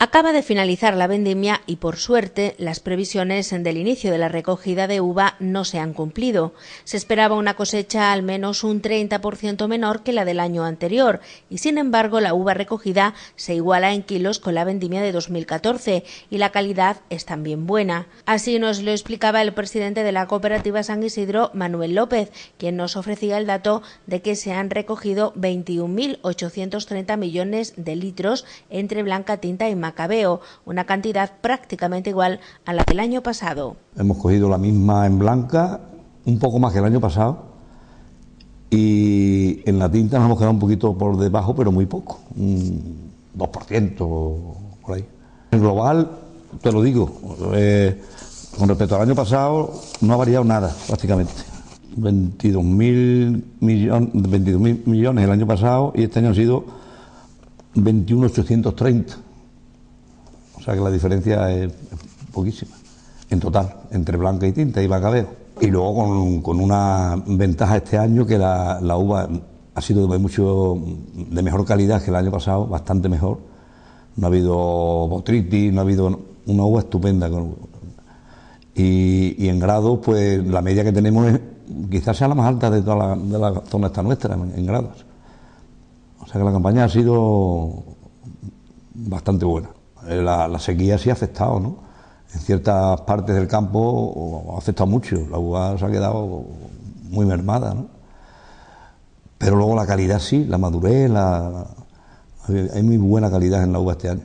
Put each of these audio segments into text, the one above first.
Acaba de finalizar la vendimia y, por suerte, las previsiones del inicio de la recogida de uva no se han cumplido. Se esperaba una cosecha al menos un 30% menor que la del año anterior y, sin embargo, la uva recogida se iguala en kilos con la vendimia de 2014 y la calidad es también buena. Así nos lo explicaba el presidente de la cooperativa San Isidro, Manuel López, quien nos ofrecía el dato de que se han recogido 21.830 millones de litros entre blanca tinta y Acabeo, una cantidad prácticamente igual a la del año pasado. Hemos cogido la misma en blanca, un poco más que el año pasado, y en la tinta nos hemos quedado un poquito por debajo, pero muy poco, un 2% por ahí. En global, te lo digo, eh, con respecto al año pasado no ha variado nada prácticamente. 22.000 millones millones el año pasado y este año ha sido 21.830 que la diferencia es poquísima, en total, entre blanca y tinta y bacabeo. Y luego con, una ventaja este año que la, uva ha sido de, mucho, de mejor calidad que el año pasado, bastante mejor. No ha habido botritis, no ha habido una uva estupenda. y, en grados, pues la media que tenemos es, quizás sea la más alta de toda la, zona esta nuestra, en grados. O sea que la campaña ha sido bastante buena. Eh, la, sequía sí ha afectado, ¿no? En ciertas partes del campo ha afectado mucho, la uva se ha quedado muy mermada, ¿no? Pero luego la calidad sí, la madurez, la, hay muy buena calidad en la uva este año.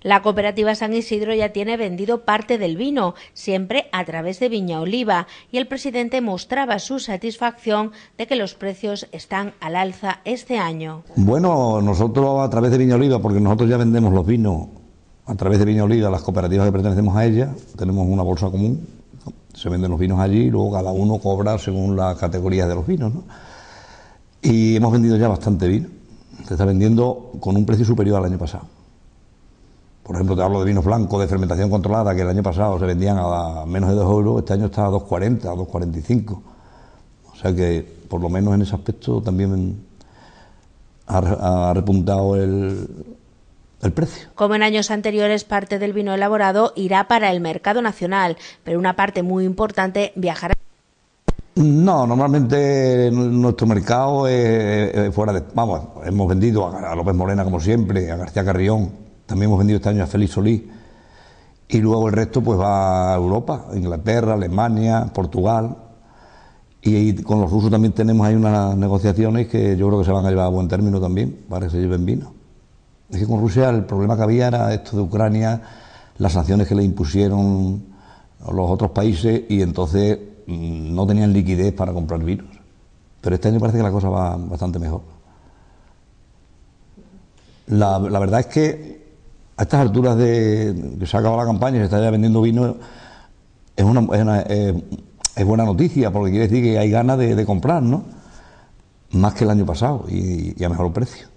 La cooperativa San Isidro ya tiene vendido parte del vino, siempre a través de Viña Oliva, y el presidente mostraba su satisfacción de que los precios están al alza este año. Bueno, nosotros a través de Viña Oliva, porque nosotros ya vendemos los vinos a través de Viña Oliva, las cooperativas que pertenecemos a ella, tenemos una bolsa común, se venden los vinos allí y luego cada uno cobra según las categoría de los vinos. Y hemos vendido ya bastante vino, se está vendiendo con un precio superior al año pasado. Por ejemplo, te hablo de vinos blancos de fermentación controlada que el año pasado se vendían a menos de 2 euros, este año está a 2,40, a 2,45. O sea que, por lo menos en ese aspecto, también ha repuntado el, precio. Como en años anteriores, parte del vino elaborado irá para el mercado nacional, pero una parte muy importante viajará. No, normalmente nuestro mercado es fuera de. Vamos, hemos vendido a López Morena, como siempre, a García Carrión, también hemos vendido este año a Félix Solís. Y luego el resto pues va a Europa, Inglaterra, Alemania, Portugal. Y con los rusos también tenemos ahí unas negociaciones que yo creo que se van a llevar a buen término también, para que se lleven vino. Es que con Rusia el problema que había era esto de Ucrania, las sanciones que le impusieron los otros países y entonces mm, no tenían liquidez para comprar vinos. Pero este año parece que la cosa va bastante mejor. La, verdad es que a estas alturas de que se ha acabado la campaña y se está ya vendiendo vino, es una, es, buena noticia porque quiere decir que hay ganas de, comprar, ¿no? Más que el año pasado y a mejor precio.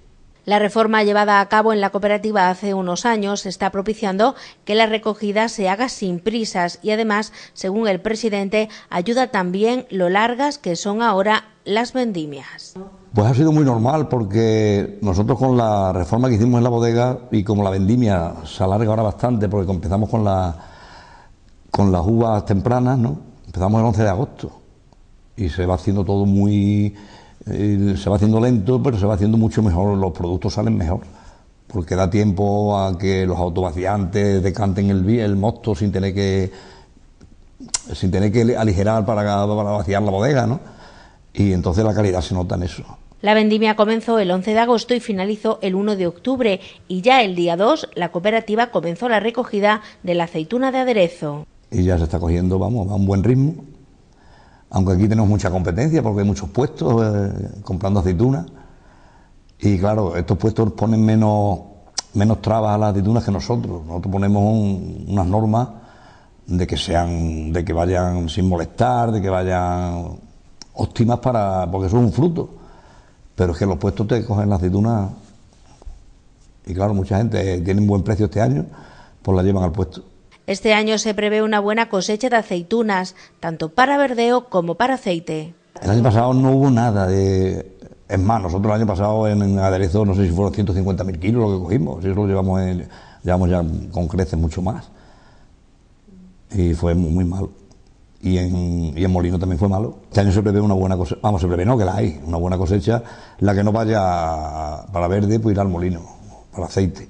La reforma llevada a cabo en la cooperativa hace unos años está propiciando que la recogida se haga sin prisas y además, según el presidente, ayuda también lo largas que son ahora las vendimias. Pues ha sido muy normal porque nosotros con la reforma que hicimos en la bodega y como la vendimia se alarga ahora bastante porque empezamos con, la, con las uvas tempranas, ¿no? Empezamos el 11 de agosto y se va haciendo todo muy se va haciendo lento, pero se va haciendo mucho mejor, los productos salen mejor, porque da tiempo a que los autovaciantes decanten el, el mosto sin tener que sin tener que aligerar para, para vaciar la bodega, ¿no? Y entonces la calidad se nota en eso. La vendimia comenzó el 11 de agosto y finalizó el 1 de octubre y ya el día 2 la cooperativa comenzó la recogida de la aceituna de aderezo. Y ya se está cogiendo, vamos, a un buen ritmo aunque aquí tenemos mucha competencia porque hay muchos puestos eh, comprando aceitunas. Y claro, estos puestos ponen menos, menos trabas a las aceitunas que nosotros. Nosotros ponemos unas normas de que sean, de que vayan sin molestar, de que vayan óptimas para, porque son un fruto. Pero es que los puestos te cogen las aceitunas y claro, mucha gente eh, tiene un buen precio este año, pues la llevan al puesto. Este año se prevé una buena cosecha de aceitunas, tanto para verdeo como para aceite. El año pasado no hubo nada de... Es más, nosotros el año pasado en aderezo, no sé si fueron 150.000 kilos lo que cogimos, eso lo llevamos, ya con creces mucho más. Y fue muy, muy malo. Y en, y en, Molino también fue malo. Este año se prevé una buena cosecha, vamos, se prevé no, que la hay, una buena cosecha, la que no vaya para verde, pues irá al molino, para aceite,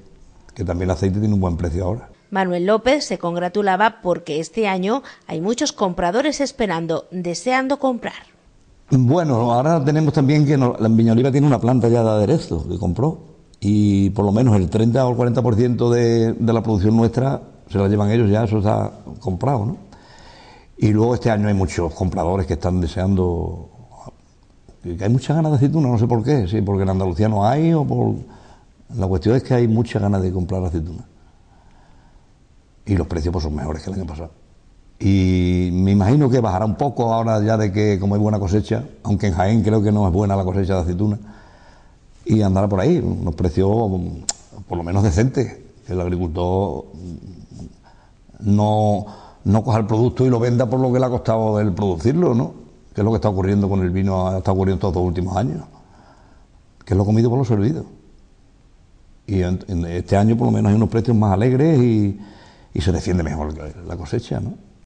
que también el aceite tiene un buen precio ahora. Manuel López se congratulaba porque este año hay muchos compradores esperando, deseando comprar. Bueno, ahora tenemos también que la viñoliva tiene una planta ya de aderezo que compró y por lo menos el 30 o el 40% de, de la producción nuestra se la llevan ellos ya, eso está comprado, ¿no? Y luego este año hay muchos compradores que están deseando, que hay muchas ganas de aceituna, no sé por qué, sí, porque en Andalucía no hay o por... La cuestión es que hay muchas ganas de comprar aceituna y los precios pues, son mejores que el año pasado. Y me imagino que bajará un poco ahora ya de que como hay buena cosecha, aunque en Jaén creo que no es buena la cosecha de aceituna, y andará por ahí, unos precios mm, por lo menos decentes, el agricultor mm, no, no coja el producto y lo venda por lo que le ha costado el producirlo, ¿no? Que es lo que está ocurriendo con el vino, está ocurriendo estos los últimos años, que es lo comido por lo servido. Y este año por lo menos hay unos precios más alegres y y se defiende mejor la cosecha, ¿no?